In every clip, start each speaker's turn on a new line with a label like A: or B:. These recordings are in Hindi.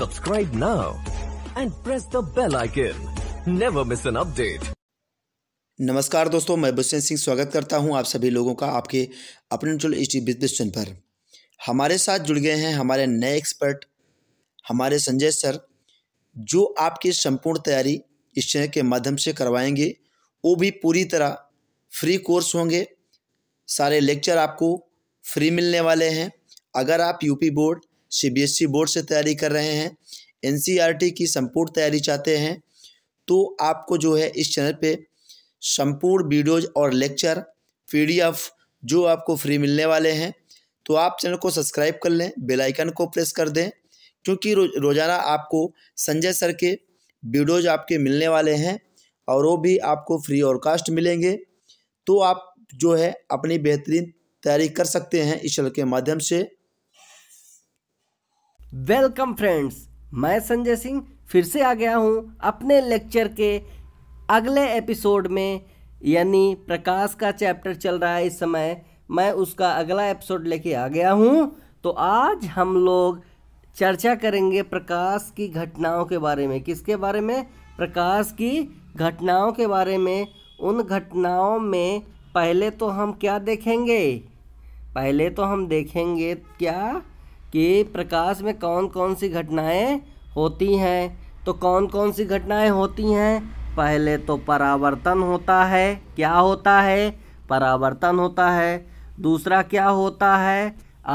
A: Subscribe now and press the bell icon. Never miss an update.
B: नमस्कार दोस्तों मैं बुसेन सिंह स्वागत करता हूं आप सभी लोगों का आपके अपने चुल एच डी बिजनेस पर हमारे साथ जुड़ गए हैं हमारे नए एक्सपर्ट हमारे संजय सर जो आपकी संपूर्ण तैयारी इस चैनल के माध्यम से करवाएंगे वो भी पूरी तरह फ्री कोर्स होंगे सारे लेक्चर आपको फ्री मिलने वाले हैं अगर आप UP board CBSE board e से तैयारी कर रहे हैं एनसीईआरटी e की संपूर्ण तैयारी चाहते हैं तो आपको जो है इस चैनल पे संपूर्ण वीडियोज और लेक्चर पीडीएफ जो आपको फ्री मिलने वाले हैं तो आप चैनल को सब्सक्राइब कर लें बेलाइकन को प्रेस कर दें क्योंकि रो, रोज़ाना आपको संजय सर के वीडियोज आपके मिलने वाले हैं और वो भी आपको फ्री और कास्ट मिलेंगे तो आप जो है अपनी बेहतरीन तैयारी कर सकते हैं इस चैनल के माध्यम से वेलकम फ्रेंड्स
A: मैं संजय सिंह फिर से आ गया हूँ अपने लेक्चर के अगले एपिसोड में यानी प्रकाश का चैप्टर चल रहा है इस समय मैं उसका अगला एपिसोड लेके आ गया हूँ तो आज हम लोग चर्चा करेंगे प्रकाश की घटनाओं के बारे में किसके बारे में प्रकाश की घटनाओं के बारे में उन घटनाओं में पहले तो हम क्या देखेंगे पहले तो हम देखेंगे क्या के प्रकाश में कौन कौन सी घटनाएं होती हैं तो कौन कौन सी घटनाएं होती हैं पहले तो परावर्तन होता है क्या होता है परावर्तन होता है दूसरा क्या होता है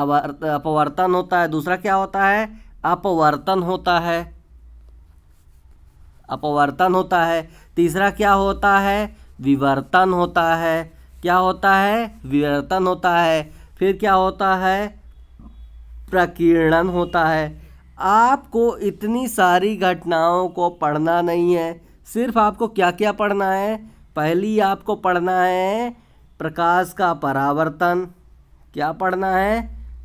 A: अपवर्तन होता है दूसरा क्या होता है अपवर्तन होता है अपवर्तन होता है तीसरा क्या होता है विवर्तन होता है क्या होता है विवर्तन होता है फिर क्या होता है प्रकीर्णन होता है आपको इतनी सारी घटनाओं को पढ़ना नहीं है सिर्फ आपको क्या क्या पढ़ना है पहली आपको पढ़ना है प्रकाश का परावर्तन क्या पढ़ना है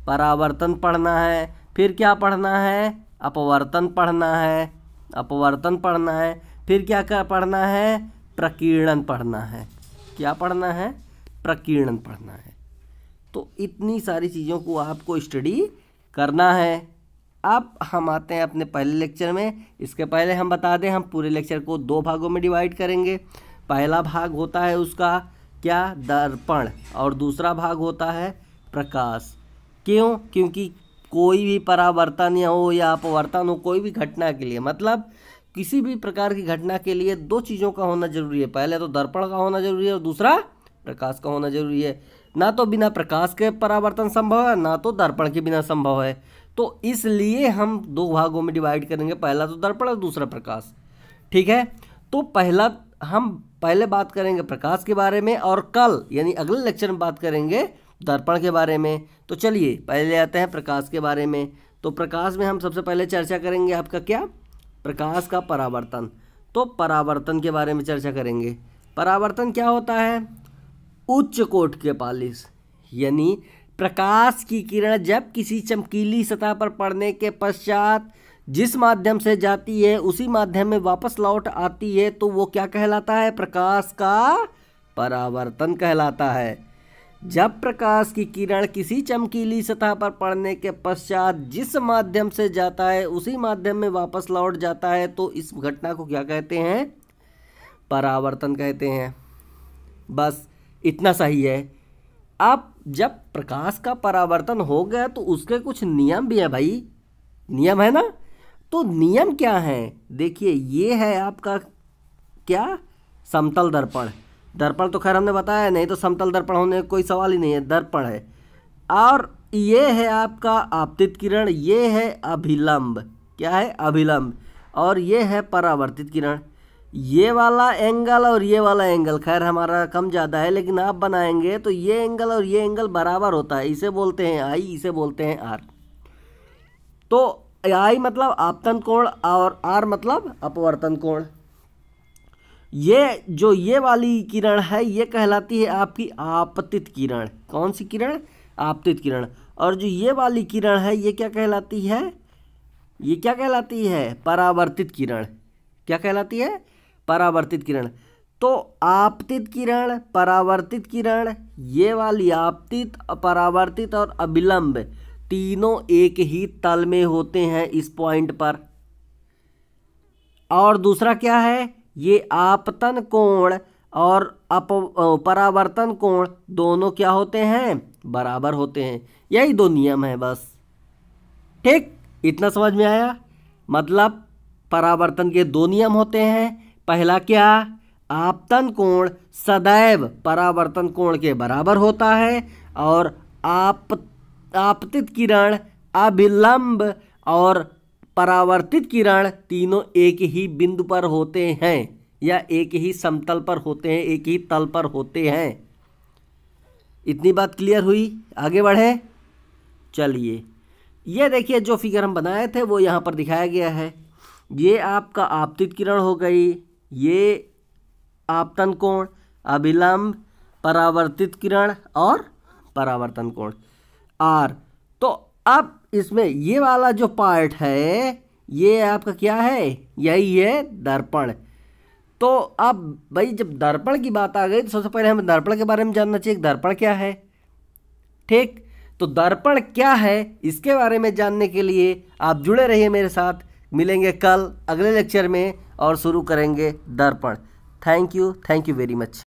A: परावर्तन पढ़ना है फिर क्या पढ़ना है अपवर्तन पढ़ना है अपवर्तन पढ़ना है फिर क्या क्या पढ़ना है प्रकीर्णन पढ़ना है क्या पढ़ना है प्रकीर्णन पढ़ना है तो इतनी सारी चीज़ों को आपको स्टडी करना है अब हम आते हैं अपने पहले लेक्चर में इसके पहले हम बता दें हम पूरे लेक्चर को दो भागों में डिवाइड करेंगे पहला भाग होता है उसका क्या दर्पण और दूसरा भाग होता है प्रकाश क्यों क्योंकि कोई भी परावर्तन या हो या अपवर्तन हो कोई भी घटना के लिए मतलब किसी भी प्रकार की घटना के लिए दो चीज़ों का होना जरूरी है पहले तो दर्पण का होना जरूरी है और दूसरा प्रकाश का होना जरूरी है ना तो बिना प्रकाश के परावर्तन संभव है ना तो दर्पण के बिना संभव है तो इसलिए हम दो भागों में डिवाइड करेंगे पहला तो दर्पण और दूसरा प्रकाश ठीक है तो पहला हम पहले बात करेंगे प्रकाश के बारे में और कल यानी अगले लेक्चर में बात करेंगे दर्पण के बारे में तो चलिए पहले आते हैं प्रकाश के बारे में तो प्रकाश में हम सबसे पहले चर्चा करेंगे आपका क्या प्रकाश का परावर्तन तो परावर्तन के बारे में चर्चा करेंगे परावर्तन क्या होता है उच्च कोट के पालिस यानी प्रकाश की किरण जब किसी चमकीली सतह पर पड़ने के पश्चात जिस माध्यम से जाती है उसी माध्यम में वापस लौट आती है तो वो क्या कहलाता है प्रकाश का परावर्तन कहलाता है जब प्रकाश की किरण किसी चमकीली सतह पर पड़ने के पश्चात जिस माध्यम से जाता है उसी माध्यम में वापस लौट जाता है तो इस घटना को क्या कहते हैं परावर्तन कहते हैं बस इतना सही है अब जब प्रकाश का परावर्तन हो गया तो उसके कुछ नियम भी है भाई नियम है ना तो नियम क्या हैं देखिए ये है आपका क्या समतल दर्पण दर्पण तो खैर हमने बताया नहीं तो समतल दर्पण होने का कोई सवाल ही नहीं है दर्पण है और ये है आपका आपतित किरण ये है अभिलंब क्या है अभिलंब और ये है परावर्तित किरण ये वाला एंगल और ये वाला एंगल खैर हमारा कम ज़्यादा है लेकिन आप बनाएंगे तो ये एंगल और ये एंगल बराबर होता है इसे बोलते हैं आई इसे बोलते हैं आर तो आई मतलब आपतन कोण और आर मतलब अपवर्तन कोण ये जो ये वाली किरण है ये कहलाती है आपकी आपतित किरण कौन सी किरण आपतित किरण और जो ये वाली किरण है ये क्या कहलाती है ये क्या कहलाती है परावर्तित किरण क्या कहलाती है परावर्तित किरण तो आपतित किरण परावर्तित किरण ये वाली आपतित परावर्तित और अभिलंब तीनों एक ही तल में होते हैं इस पॉइंट पर और दूसरा क्या है ये आपतन कोण और अप परावर्तन कोण दोनों क्या होते हैं बराबर होते हैं यही दो नियम है बस ठीक इतना समझ में आया मतलब परावर्तन के दो नियम होते हैं पहला क्या आपतन कोण सदैव परावर्तन कोण के बराबर होता है और आप आपतित किरण अभिलंब और परावर्तित किरण तीनों एक ही बिंदु पर होते हैं या एक ही समतल पर होते हैं एक ही तल पर होते हैं इतनी बात क्लियर हुई आगे बढ़े चलिए ये देखिए जो फिगर हम बनाए थे वो यहाँ पर दिखाया गया है ये आपका आपतित किरण हो गई ये आपतन कोण अभिलंब परावर्तित किरण और परावर्तन कोण आर तो अब इसमें ये वाला जो पार्ट है ये आपका क्या है यही है दर्पण तो अब भाई जब दर्पण की बात आ गई तो सबसे पहले हमें दर्पण के बारे में जानना चाहिए दर्पण क्या है ठीक तो दर्पण क्या है इसके बारे में जानने के लिए आप जुड़े रहिए मेरे साथ मिलेंगे कल अगले लेक्चर में और शुरू करेंगे Darpan thank you thank you very much